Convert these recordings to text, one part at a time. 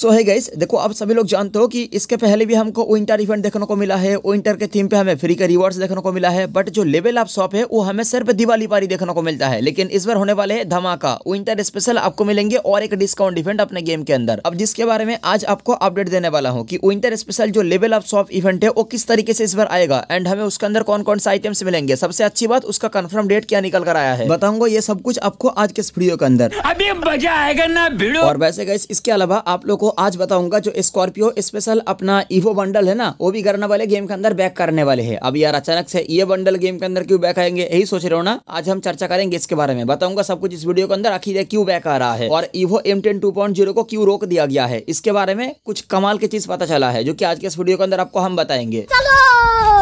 सो है गाइस देखो आप सभी लोग जानते हो कि इसके पहले भी हमको विंटर इवेंट देखने को मिला है विंटर के थीम पे हमें फ्री का रिवॉर्ड्स देखने को मिला है बट जो लेवल आप शॉप है वो हमें सिर्फ दिवाली पारी देखने को मिलता है लेकिन इस बार होने वाले है धमाका विंटर स्पेशल आपको मिलेंगे और एक डिस्काउंट इवेंट अपने गेम के अंदर अब जिसके बारे में आज आपको अपडेट देने वाला हूँ की विंटर स्पेशल जो लेवल ऑफ शॉप इवेंट है वो किस तरीके से इस बार आएगा एंड हमें उसके अंदर कौन कौन सा आइटम्स मिलेंगे सबसे अच्छी बात उसका कन्फर्म डेट क्या निकल कर आया है बताऊंगा ये सब कुछ आपको आज के इस वीडियो के अंदर अभी मजा आएगा ना वीडियो और वैसे गाइस इसके अलावा आप लोग को आज बताऊंगा जो स्कॉर्पियो स्पेशल अपना ईवो बंडल है ना वो भी करने वाले गेम के अंदर बैक करने वाले है अब यार अचानक से ये बंडल गेम के अंदर क्यों बैक आएंगे यही सोच रहे हो ना आज हम चर्चा करेंगे इसके बारे में बताऊंगा सब कुछ इस वीडियो के अंदर आखिर क्यों बैक आ रहा है और evo M ten two point zero को क्यों रोक दिया गया है इसके बारे में कुछ कमाल की चीज पता चला है जो की आज के इस वीडियो के अंदर आपको हम बताएंगे चलो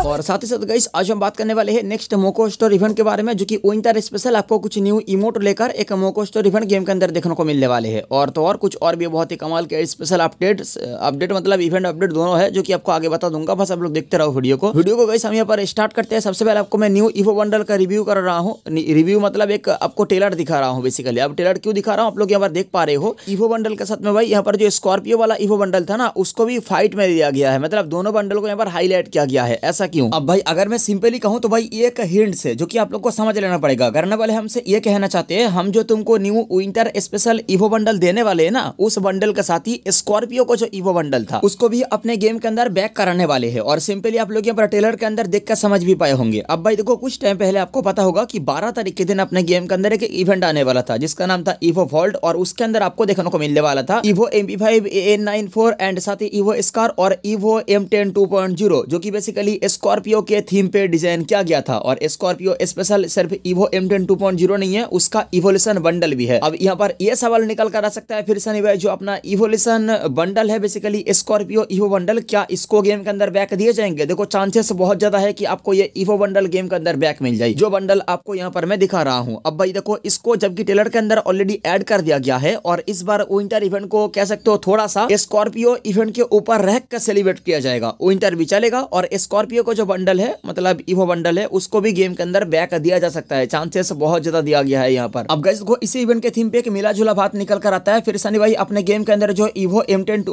और साथ ही साथ गई आज हम बात करने वाले हैं नेक्स्ट मोको स्टोर इवेंट के बारे में जो कि विंटर स्पेशल आपको कुछ न्यू इमोट लेकर एक मोको स्टोर इवेंट गेम के अंदर देखने को मिलने वाले है और तो और कुछ और भी बहुत ही कमाल के स्पेशल अपडेट अपडेट मतलब इवेंट अपडेट दोनों है जो कि आपको आगे बता दूंगा बस आप लोग देखते रहो वीडियो को वीडियो को गई हम यहाँ पर स्टार्ट करते हैं सबसे पहले आपको मैं न्यू इवो बंडल का रिव्यू कर रहा हूँ रिव्यू मतलब एक आपको टेलर दिखा रहा हूँ बेसिकली अब टेलर क्यों दिखा रहा हूँ आप लोग यहाँ पर देख पा रहे हो इवो बंडल के साथ में भाई यहाँ पर जो स्कॉर्पियो वाला इवो बंडल था ना उसको भी फाइट में दिया गया है मतलब दोनों बंडल को यहाँ पर हाईलाइट किया गया है ऐसा ऐसा क्यों अब भाई अगर मैं सिंपली कहूँ तो भाई एक हिंट से जो कि आप लोग को समझ लेना पड़ेगा करने वाले हमसे ये कहना चाहते हैं हम जो तुमको new winter special evo bundle देने वाले है ना उस बंडल के साथ ही स्कॉर्पियो को जो इवो बंडल था उसको भी अपने गेम के अंदर बैक कराने वाले है और सिंपली आप लोग यहाँ पर ट्रेलर के अंदर देख कर समझ भी पाए होंगे अब भाई देखो कुछ टाइम पहले आपको पता होगा की बारह तारीख के दिन अपने गेम के अंदर एक इवेंट आने वाला था जिसका नाम था इवो वॉल्ट और उसके अंदर आपको देखने को मिलने वाला था evo M N nine four and साथ ही इवो स्कार और evo M ten two point zero जो की बेसिकली स्कॉर्पियो के थीम पे डिज़ाइन किया गया था और स्कॉर्पियो स्पेशल सिर्फ evo M ten two point zero नहीं है उसका इवोल्यूशन बंडल भी है अब यहाँ पर यह सवाल निकल कर आ सकता है फिर सनी भाई जो अपना इवोल्यूशन बंडल है बेसिकली स्कॉर्पियो इवो बंडल क्या इसको गेम के अंदर बैक दिए जाएंगे देखो चांसेस बहुत ज्यादा है कि आपको ये इवो बंडल गेम के अंदर बैक मिल जाए जो बंडल आपको यहाँ पर मैं दिखा रहा हूँ अब भाई देखो इसको जबकि टेलर के अंदर ऑलरेडी एड कर दिया गया है और इस बार विंटर इवेंट को कह सकते हो थोड़ा सा स्कॉर्पियो इवेंट के ऊपर रह सेलिब्रेट किया जाएगा विंटर भी चलेगा और स्कॉर्पियो का जो बंडल है मतलब इवो बंडल है उसको भी गेम के अंदर बैक दिया जा सकता है चांसेस बहुत ज्यादा दिया गया है यहाँ पर अब गैस को इसी इवेंट के थीम पे एक मिला जुला बात निकल कर आता है फिर सनी भाई अपने गेम के अंदर जो इवो एम टेन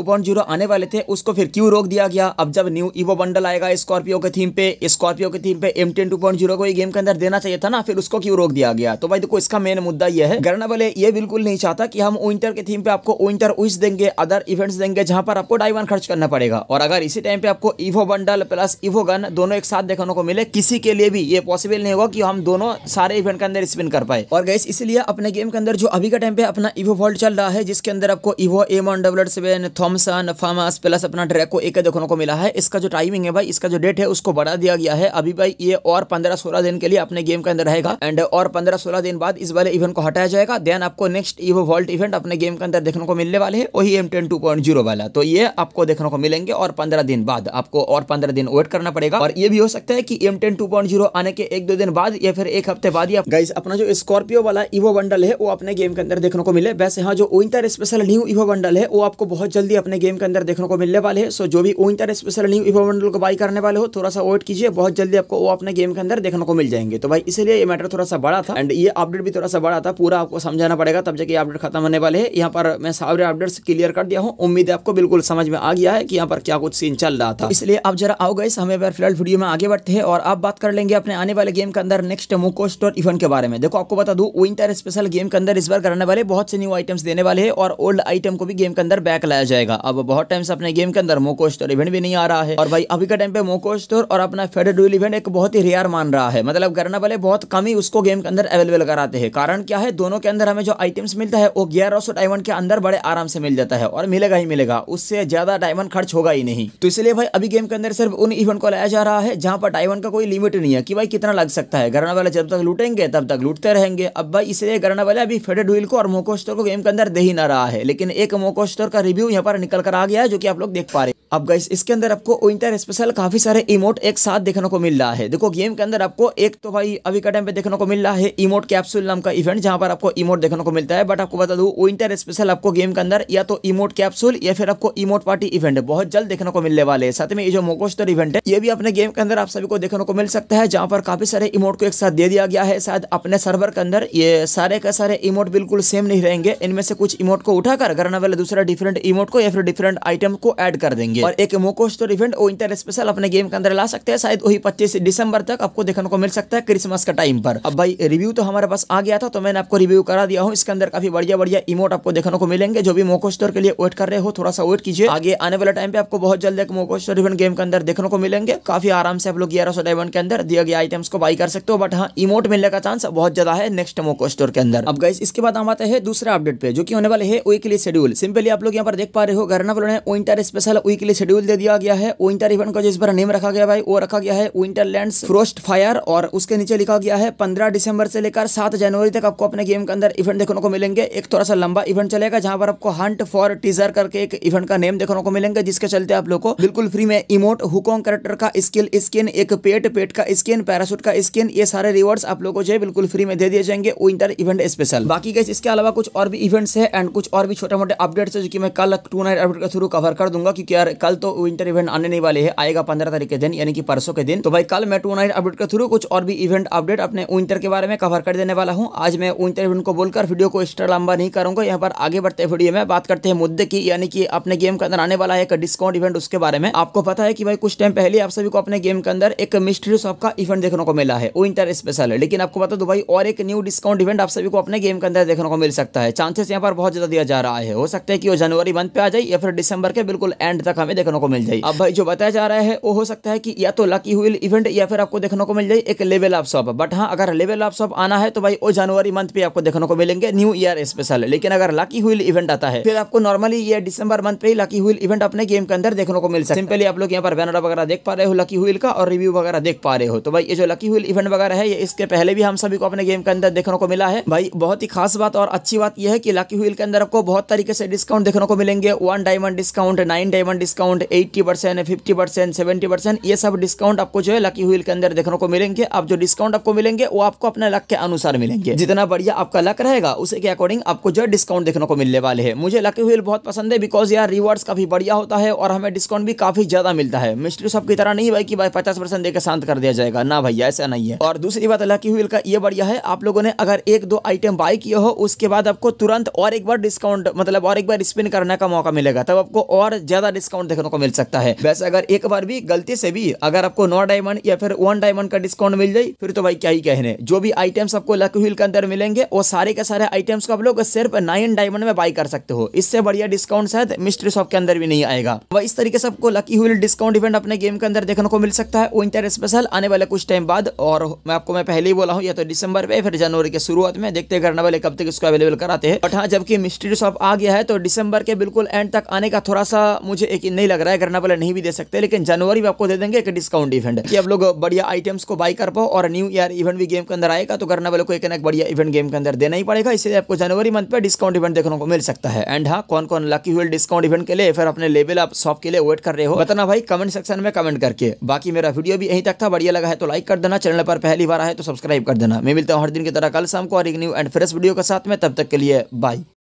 आने वाले थे उसको फिर क्यों रोक दिया गया अब जब न्यू इवो बंडल आएगा स्कॉर्पियो के थीम पे स्कॉर्पियो के थीम पे एम टेन टू पॉइंट को गेम के अंदर देना चाहिए था ना फिर उसको क्यों रोक दिया गया तो भाई देखो इसका मेन मुद्दा यह है गरना वाले ये बिल्कुल नहीं चाहता कि हम विंटर के थीम पे आपको विंटर विश देंगे अदर इवेंट्स देंगे जहां पर आपको डाइवन खर्च करना पड़ेगा और अगर इसी टाइम पे आपको evo bundle plus evo gun event दोनों एक साथ देखने को मिले किसी के लिए भी ये पॉसिबल नहीं होगा कि हम दोनों सारे इवेंट के अंदर स्पिन कर पाए और गैस इसलिए अपने गेम के अंदर जो अभी का टाइम पे अपना इवो वॉल्ट चल रहा है जिसके अंदर आपको evo M on double seven Thompson FAMAS plus अपना ड्रैको एक देखने को मिला है इसका जो टाइमिंग है भाई इसका जो डेट है उसको बढ़ा दिया गया है अभी भाई ये और पंद्रह सोलह दिन के लिए अपने गेम के अंदर रहेगा एंड और पंद्रह सोलह दिन बाद इस वाले इवेंट को हटाया जाएगा देन आपको नेक्स्ट इवो वॉल्ट इवेंट अपने गेम के अंदर देखने को मिलने वाले है वही M ten two point zero वाला तो ये आपको देखने को मिलेंगे और पंद्रह दिन बाद आपको और पंद्रह दिन वेट करना पड़ेगा जाएगा और ये भी हो सकता है कि M ten two point zero आने के एक दो दिन बाद या फिर एक हफ्ते बाद या गाइस अपना जो स्कॉर्पियो वाला इवो बंडल है वो अपने गेम के अंदर देखने को मिले वैसे हाँ जो winter special new evo bundle है वो आपको बहुत जल्दी अपने गेम के अंदर देखने को मिलने वाले सो जो भी winter special new evo bundle को बाई करने वाले हो थोड़ा सा वेट कीजिए बहुत जल्दी आपको वो अपने गेम के अंदर देखने को मिल जाएंगे तो भाई इसलिए ये मैटर थोड़ा सा बड़ा था एंड ये अपडेट भी थोड़ा सा बड़ा था पूरा आपको समझाना पड़ेगा तब जाके अपडेट खत्म होने वाले है यहाँ पर मैं सारे अपडेट्स क्लियर कर दिया हूँ उम्मीद है आपको बिल्कुल समझ में आ गया है कि यहाँ पर क्या कुछ सीन चल रहा था इसलिए आप जरा आओ गए हमें फिलहाल वीडियो में आगे बढ़ते हैं और आप बात कर लेंगे अपने आने वाले गेम के अंदर नेक्स्ट मुकोस्ट और इवेंट के बारे में देखो आपको बता दूं विंटर स्पेशल गेम के अंदर इस बार करने वाले बहुत से न्यू आइटम्स देने वाले हैं और ओल्ड आइटम को भी गेम के अंदर बैक लाया जाएगा अब बहुत टाइम से अपने गेम के अंदर मोकोस्ट और इवेंट भी नहीं आ रहा है और भाई अभी का टाइम पे मोकोस्ट और अपना फेडरल इवेंट एक बहुत ही रेयर मान रहा है मतलब करने वाले बहुत कम ही उसको गेम के अंदर अवेलेबल कराते हैं कारण क्या है दोनों के अंदर हमें जो आइटम्स मिलता है वो ग्यारह सौ डायमंड के अंदर बड़े आराम से मिल जाता है और मिलेगा ही मिलेगा उससे ज्यादा डायमंड खर्च होगा ही नहीं तो इसलिए भाई अभी गेम के अंदर सिर्फ उन इवेंट को लाया बताया जा रहा है जहाँ पर टाइवन का कोई लिमिट नहीं है कि भाई कितना लग सकता है गरना वाले जब तक लूटेंगे तब तक लूटते रहेंगे अब भाई इसलिए गरना वाले अभी फेडेड व्हील को और मोकोस्टोर को गेम के अंदर दे ही ना रहा है लेकिन एक मोकोस्टोर का रिव्यू यहाँ पर निकल कर आ गया है जो कि आप लोग देख पा रहे हैं अब गाइस इसके अंदर आपको विंटर स्पेशल काफी सारे इमोट एक साथ देखने को मिल रहा है देखो गेम के अंदर आपको एक तो भाई अभी का टाइम पे देखने को मिल रहा है इमोट कैप्सूल नाम का इवेंट जहां पर आपको इमोट देखने को मिलता है बट आपको बता दू विंटर स्पेशल आपको गेम के अंदर या तो इमोट कैप्सूल या फिर आपको इमोट पार्टी इवेंट बहुत जल्द देखने को मिलने वाले है साथ में ये जो मोकोस्टर इवेंट है ये भी अपने गेम के अंदर आप सभी को देखने को मिल सकता है जहाँ पर काफ़ी सारे इमोट को एक साथ दे दिया गया है शायद अपने सर्वर के अंदर ये सारे के सारे इमोट बिल्कुल सेम नहीं रहेंगे इनमें से कुछ इमोट को उठाकर घरना वाले दूसरा डिफरेंट इमोट को या फिर डिफरेंट आइटम को ऐड कर देंगे और एक मोकोस्ट तो इवेंट इंटर स्पेशल अपने गेम के अंदर ला सकते हैं शायद वही पच्चीस दिसंबर तक आपको देखने को मिल सकता है क्रिसमस का टाइम पर अब भाई रिव्यू तो हमारे पास आ गया था तो मैंने आपको रिव्यू करा दिया हूँ इसके अंदर काफी बढ़िया बढ़िया इमोट आपको देखने को मिलेंगे जो भी मोको स्टोर के लिए वेट कर रहे हो थोड़ा सा वेट कीजिए आगे आने वाले टाइम पे आपको बहुत जल्द एक मोको स्टोर इवेंट गेम के अंदर देखने को मिलेंगे काफ़ी आराम से आप लोग ग्यारह सौ डायमंड के अंदर दिए गए आइटम्स को बाई कर सकते हो बट हाँ इमोट मिलने का चांस बहुत ज़्यादा है नेक्स्ट मोको स्टोर के अंदर अब गाइस इसके बाद हम आते हैं दूसरे अपडेट पे जो कि होने वाले है वीकली शेड्यूल सिंपली आप लोग यहाँ पर देख पा रहे हो घर वालों ने विंटर स्पेशल वीकली शेड्यूल दे दिया गया है विंटर इवेंट का जिस पर नेम रखा गया भाई वो रखा गया है विंटर लैंड फ्रोस्ट फायर और उसके नीचे लिखा गया है पंद्रह दिसंबर से लेकर सात जनवरी तक आपको अपने गेम के अंदर इवेंट देखने को मिलेंगे एक थोड़ा सा लंबा इवेंट चलेगा जहां पर आपको हंट फॉर टीजर करके एक इवेंट का नेम देखने को मिलेंगे जिसके चलते आप लोग को बिल्कुल फ्री में इमोट हुकोंग करेक्टर का स्किल स्किन एक पेट पेट का स्किन पैरासूट का स्किन ये सारे रिवॉर्ड्स आप लोगों को जो है बिल्कुल फ्री में दे दिए जाएंगे विंटर इवेंट स्पेशल बाकी गैस इसके अलावा कुछ और भी इवेंट्स है एंड कुछ और भी छोटे मोटे अपडेट्स है जो कि मैं कल टू नाइट अपडेट के थ्रू कवर कर दूंगा क्योंकि यार कल तो विंटर इवेंट आने नहीं वाले है आएगा पंद्रह तारीख के दिन यानी कि परसों के दिन तो भाई कल मैं टू नाइट अपडेट के थ्रू कुछ और भी इवेंट अपडेट अपने विंटर के बारे में कवर कर देने वाला हूँ आज मैं विंटर इवेंट को बोलकर वीडियो को एक्स्ट्रा लंबा नहीं करूंगा यहाँ पर आगे बढ़ते वीडियो में बात करते हैं मुद्दे की यानी कि अपने गेम के अंदर आने वाला है एक डिस्काउंट इवेंट उसके बारे में आपको पता है कि भाई कुछ टाइम पहले आप सभी सभी को अपने गेम के अंदर एक मिस्ट्री शॉप का इवेंट देखने को मिला है विंटर स्पेशल है लेकिन आपको बता दो भाई और एक न्यू डिस्काउंट इवेंट आप सभी को अपने गेम के अंदर देखने को मिल सकता है चांसेस यहाँ पर बहुत ज्यादा दिया जा रहा है हो सकता है कि वो जनवरी मंथ पे आ जाए या फिर डिसंबर के बिल्कुल एंड तक हमें देखने को मिल जाए अब भाई जो बताया जा रहा है वो हो सकता है कि या तो लकी हुई इवेंट या फिर आपको देखने को मिल जाए एक लेवल ऑफ शॉप बट हाँ अगर लेवल ऑफ शॉप आना है तो भाई वो जनवरी मंथ पे आपको देखने को मिलेंगे न्यू ईयर स्पेशल लेकिन अगर लकी हुई इवेंट आता है फिर आपको नॉर्मली ये डिसंबर मंथ पे लकी हुई इवेंट अपने गेम के अंदर देखने को मिल सकता है सिंपली आप लोग यहाँ पर बैनर वगैरह देख पा रहे हो लकी हुईल का और रिव्यू वगैरह देख पा रहे हो तो भाई ये जो लकी हुईल इवेंट वगैरह है ये इसके पहले भी हम सभी को अपने गेम के अंदर देखने को मिला है भाई बहुत ही खास बात और अच्छी बात यह है कि लकी हुईल के अंदर आपको बहुत तरीके से डिस्काउंट देखने को मिलेंगे one diamond discount nine diamond discount eighty percent fifty percent seventy percent ये सब डिस्काउंट आपको जो है लकी हुईल के अंदर देखने को मिलेंगे आप जो डिस्काउंट आपको मिलेंगे वो आपको अपने लक के अनुसार मिलेंगे जितना बढ़िया आपका लक रहेगा उसी के अकॉर्डिंग आपको जो है डिस्काउंट देखने को मिलने वाले हैं मुझे लकी हुईल बहुत पसंद है बिकॉज यार रिवॉर्ड काफी बढ़िया होता है और हमें डिस्काउंट भी काफी ज्यादा मिलता है मिस्ट्री सब की तरह नहीं नहीं भाई कि भाई पचास परसेंट देकर शांत कर दिया जाएगा ना भैया ऐसा नहीं है और दूसरी बात अल्लाह की हुई का ये बढ़िया है आप लोगों ने अगर एक दो आइटम बाय किया हो उसके बाद आपको तुरंत और एक बार डिस्काउंट मतलब और एक बार स्पिन करने का मौका मिलेगा तब आपको और ज्यादा डिस्काउंट देखने को मिल सकता है वैसे अगर एक बार भी गलती से भी अगर आपको नौ डायमंड या फिर वन डायमंड का डिस्काउंट मिल जाए फिर तो भाई क्या ही कहने जो भी आइटम्स आपको लकी व्हील के अंदर मिलेंगे वो सारे के सारे आइटम्स को आप लोग सिर्फ नाइन डायमंड में बाई कर सकते हो इससे बढ़िया डिस्काउंट शायद मिस्ट्री शॉप के अंदर भी नहीं आएगा वह इस तरीके से आपको लकी हुई डिस्काउंट इवेंट अपने गेम के अंदर देखने को मिल सकता है विंटर स्पेशल आने वाले कुछ टाइम बाद और मैं आपको मैं पहले ही बोला हूँ या तो दिसंबर में फिर जनवरी के शुरुआत में देखते करने वाले कब तक इसको अवेलेबल कराते हैं बट हाँ जबकि मिस्ट्री शॉप आ गया है तो दिसंबर के बिल्कुल एंड तक आने का थोड़ा सा मुझे एक नहीं लग रहा है करना वाले नहीं भी दे सकते लेकिन जनवरी में आपको दे देंगे एक डिस्काउंट इवेंट कि आप लोग बढ़िया आइटम्स को बाई कर पाओ और न्यू ईयर इवेंट भी गेम के अंदर आएगा तो करने वाले को एक ना बढ़िया इवेंट गेम के अंदर देना ही पड़ेगा इसलिए आपको जनवरी मंथ पर डिस्काउंट इवेंट देखने को मिल सकता है एंड हाँ कौन कौन लकी हुए डिस्काउंट इवेंट के लिए फिर अपने लेवल आप शॉप के लिए वेट कर रहे हो बताना भाई कमेंट सेक्शन में कमेंट करके देखिए बाकी मेरा वीडियो भी यहीं तक था बढ़िया लगा है तो लाइक कर देना चैनल पर पहली बार आए तो सब्सक्राइब कर देना मैं मिलता हूँ हर दिन की तरह कल शाम को और एक न्यू एंड फ्रेश वीडियो के साथ में तब तक के लिए बाय